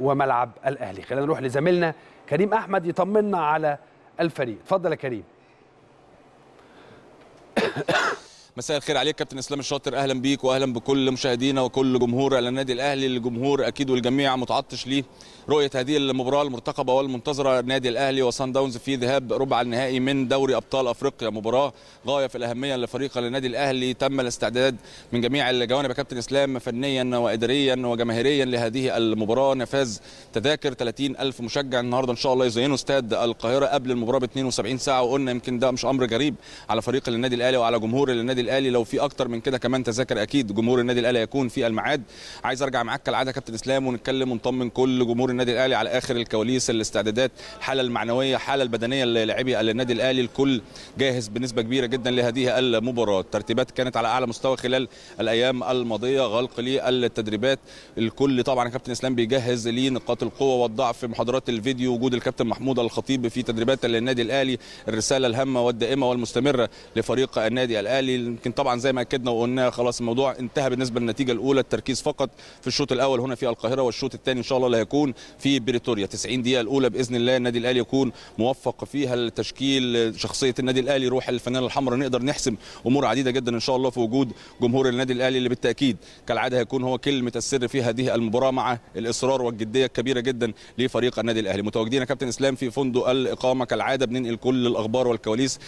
وملعب الاهلي خلينا نروح لزميلنا كريم احمد يطمنا على الفريق اتفضل يا كريم مساء الخير عليك كابتن اسلام الشاطر اهلا بيك واهلا بكل مشاهدينا وكل جمهور النادي الاهلي الجمهور اكيد والجميع متعطش ليه رؤيه هذه المباراه المرتقبه والمنتظره النادي الاهلي وصن داونز في ذهاب ربع النهائي من دوري ابطال افريقيا مباراه غايه في الاهميه لفريق النادي الاهلي تم الاستعداد من جميع الجوانب يا كابتن اسلام فنيا واداريا وجماهيريا لهذه المباراه نفاذ تذاكر 30 الف مشجع النهارده ان شاء الله يزينوا استاد القاهره قبل المباراه ب 72 ساعه وقلنا يمكن ده مش امر غريب على فريق النادي الاهلي وعلى جمهور النادي الاهلي لو في اكتر من كده كمان تذاكر اكيد جمهور النادي الاهلي هيكون في الميعاد عايز ارجع معاك كالعاده كابتن اسلام ونتكلم ونطمن كل جمهور النادي الاهلي على اخر الكواليس الاستعدادات الحاله المعنويه الحاله البدنيه للاعبي النادي الاهلي الكل جاهز بنسبه كبيره جدا لهذه المباراه الترتيبات كانت على اعلى مستوى خلال الايام الماضيه غلق للتدريبات الكل طبعا كابتن اسلام بيجهز لنقاط القوه والضعف في محاضرات الفيديو وجود الكابتن محمود الخطيب في تدريبات النادي الاهلي الرساله الهامه والدائمه والمستمره لفريق النادي الاهلي يمكن طبعا زي ما اكدنا وقلنا خلاص الموضوع انتهى بالنسبه للنتيجه الاولى التركيز فقط في الشوط الاول هنا في القاهره والشوط الثاني ان شاء الله اللي هيكون في بريتوريا 90 دقيقه الاولى باذن الله النادي الاهلي يكون موفق فيها التشكيل شخصيه النادي الاهلي روح الفنانه الحمراء نقدر نحسم امور عديده جدا ان شاء الله في وجود جمهور النادي الاهلي اللي بالتاكيد كالعاده هيكون هو كلمه السر في هذه المباراه مع الاصرار والجديه الكبيره جدا لفريق النادي الاهلي متواجدين يا كابتن اسلام في فندق الاقامه كالعاده بننقل كل الاخبار والكواليس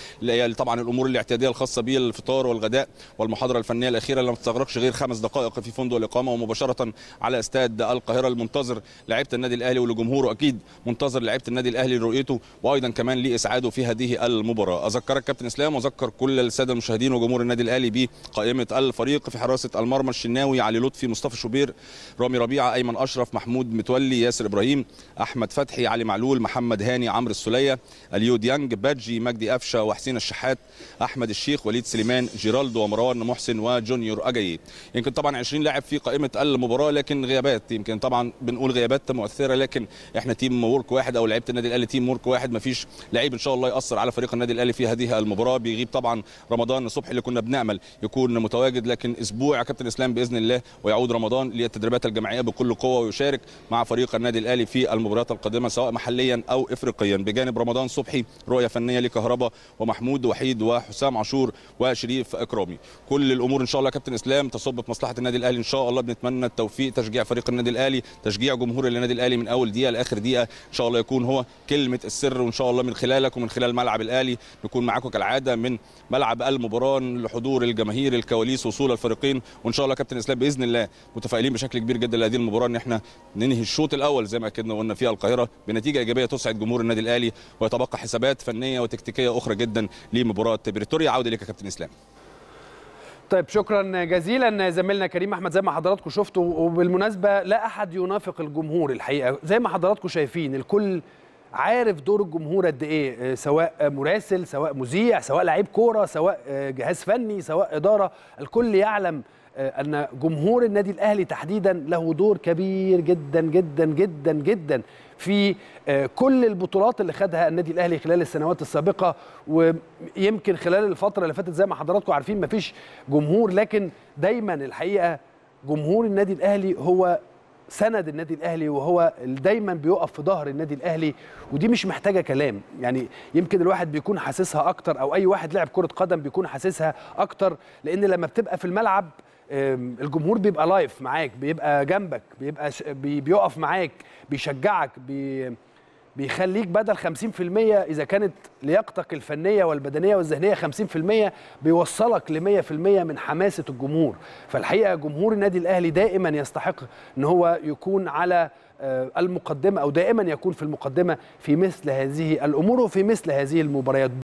طبعا الامور الاعتياديه الخاصه بالفطار والغداء والمحاضره الفنيه الاخيره اللي ما تستغرقش غير خمس دقائق في فندق الاقامه ومباشره على استاد القاهره المنتظر لعيبه النادي الاهلي ولجمهوره اكيد منتظر لعيبه النادي الاهلي لرؤيته وايضا كمان لاسعاده في هذه المباراه اذكرك كابتن اسلام واذكر كل الساده المشاهدين وجمهور النادي الاهلي بقائمه الفريق في حراسه المرمى الشناوي علي لطفي مصطفى شوبير رامي ربيعه ايمن اشرف محمود متولي ياسر ابراهيم احمد فتحي علي معلول محمد هاني عمرو السوليه اليو ديانج بادجي مجدي قفشه وحسين الشحات احمد الشيخ وليد سليمان جيرالدو ومروان محسن وجونيور اجاي يمكن طبعا 20 لاعب في قائمه المباراه لكن غيابات يمكن طبعا بنقول غيابات مؤثره لكن احنا تيم ورك واحد او لعيبه النادي الاهلي تيم ورك واحد ما فيش لعيب ان شاء الله ياثر على فريق النادي الاهلي في هذه المباراه بيغيب طبعا رمضان صبحي اللي كنا بنعمل يكون متواجد لكن اسبوع كابتن اسلام باذن الله ويعود رمضان للتدريبات الجماعيه بكل قوه ويشارك مع فريق النادي الاهلي في المباريات القادمه سواء محليا او افريقيا بجانب رمضان صبحي رؤيه فنيه لكهربا ومحمود وحيد وحسام عاشور وشريف اكرامي كل الامور ان شاء الله يا كابتن اسلام تصب في مصلحه النادي الاهلي ان شاء الله بنتمنى التوفيق تشجيع فريق النادي الاهلي تشجيع جمهور النادي الاهلي من اول دقيقه لاخر دقيقه ان شاء الله يكون هو كلمه السر وان شاء الله من خلالك ومن خلال ملعب الاهلي نكون معاكم كالعاده من ملعب المباراه لحضور الجماهير الكواليس وصول الفريقين وان شاء الله كابتن اسلام باذن الله متفائلين بشكل كبير جدا لهذه المباراه ان احنا ننهي الشوط الاول زي ما اكدنا وقلنا فيها القاهره بنتيجه ايجابيه تسعد جمهور النادي الاهلي ويتبقى حسابات فنيه وتكتيكيه اخرى جدا لمباراه بريتوريا عوده لك يا كابتن اسلام طيب شكرا جزيلا زميلنا كريم احمد زي ما حضراتكم شفتوا وبالمناسبه لا احد ينافق الجمهور الحقيقه زي ما حضراتكم شايفين الكل عارف دور الجمهور قد ايه آه، سواء مراسل سواء مذيع سواء لعيب كوره سواء آه، جهاز فني سواء اداره الكل يعلم آه، ان جمهور النادي الاهلي تحديدا له دور كبير جدا جدا جدا جدا في كل البطولات اللي خدها النادي الاهلي خلال السنوات السابقه ويمكن خلال الفتره اللي فاتت زي ما حضراتكم عارفين مفيش جمهور لكن دايما الحقيقه جمهور النادي الاهلي هو سند النادي الاهلي وهو دايما بيقف في ظهر النادي الاهلي ودي مش محتاجه كلام يعني يمكن الواحد بيكون حاسسها اكتر او اي واحد لعب كره قدم بيكون حاسسها اكتر لان لما بتبقى في الملعب الجمهور بيبقى لايف معاك بيبقى جنبك بيبقى بيقف معاك بيشجعك بي بيخليك بدل 50% اذا كانت لياقتك الفنيه والبدنيه والذهنيه 50% بيوصلك ل 100% من حماسه الجمهور فالحقيقه جمهور النادي الاهلي دائما يستحق ان هو يكون على آه، المقدمه او دائما يكون في المقدمه في مثل هذه الامور وفي مثل هذه المباريات